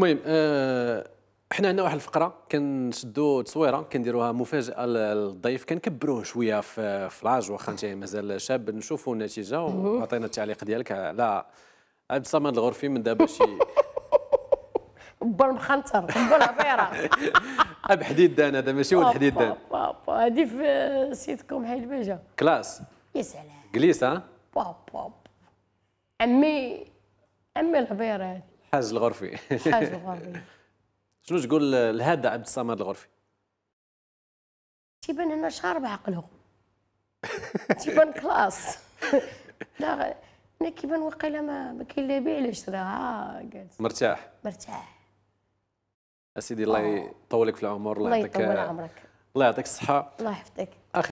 المهم احنا آه، عندنا واحد الفقره كنشدوا تصويره كنديروها مفاجاه للضيف كنكبروه شويه في فلاج واخا انت مازال شاب نشوفوا النتيجه وعطينا التعليق ديالك على عبد الصمد الغرفي من دابا شي بول مخنطر بول عبيره بحديد دان هذا ماشي ولد حديد دان هذه في سيتكم حي الباجه كلاس يا سلام جليس ها بابا عمي عمي العبيره الحاج الغرفي الحاج الغرفي شنو تقول لهذا عبد الصمد الغرفي تيبان انا شهر بعقله تيبان كلاس لا انا كيبان واقيلا ما كاين لا بيع لا شراها آه، قالت مرتاح مرتاح اسيدي الله آه. يطولك في العمر الله يعطيك الله يطول عمرك الله يعطيك الصحه الله يحفظك